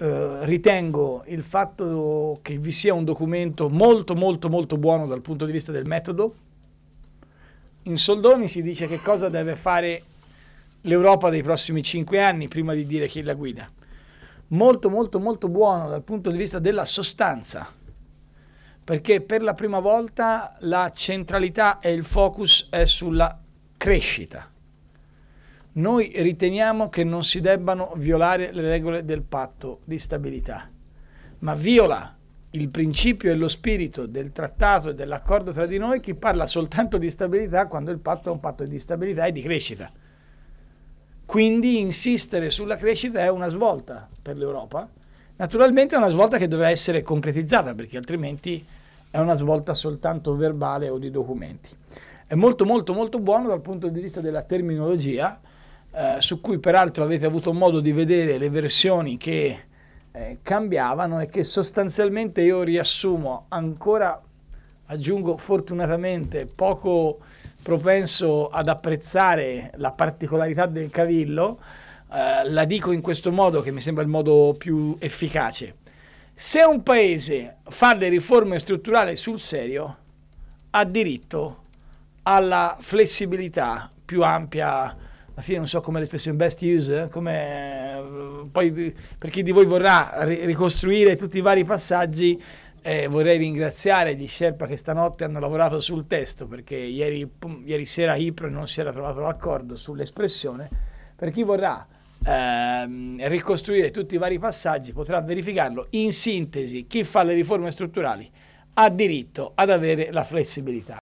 Eh, ritengo il fatto che vi sia un documento molto molto molto buono dal punto di vista del metodo. In soldoni si dice che cosa deve fare l'Europa dei prossimi cinque anni prima di dire chi la guida. Molto molto molto buono dal punto di vista della sostanza perché per la prima volta la centralità e il focus è sulla crescita noi riteniamo che non si debbano violare le regole del patto di stabilità, ma viola il principio e lo spirito del trattato e dell'accordo tra di noi chi parla soltanto di stabilità quando il patto è un patto di stabilità e di crescita. Quindi insistere sulla crescita è una svolta per l'Europa. Naturalmente è una svolta che dovrà essere concretizzata perché altrimenti è una svolta soltanto verbale o di documenti. È molto molto molto buono dal punto di vista della terminologia, eh, su cui peraltro avete avuto modo di vedere le versioni che eh, cambiavano e che sostanzialmente io riassumo ancora, aggiungo fortunatamente, poco propenso ad apprezzare la particolarità del cavillo, eh, la dico in questo modo che mi sembra il modo più efficace. Se un paese fa le riforme strutturali sul serio, ha diritto alla flessibilità più ampia alla fine non so come l'espressione best use, eh, come eh, poi per chi di voi vorrà ri- ricostruire tutti i vari passaggi, eh, vorrei ringraziare gli Sherpa che stanotte hanno lavorato sul testo perché ieri, pum, ieri sera Ipro non si era trovato l'accordo sull'espressione. Per chi vorrà eh, ricostruire tutti i vari passaggi potrà verificarlo. In sintesi, chi fa le riforme strutturali ha diritto ad avere la flessibilità.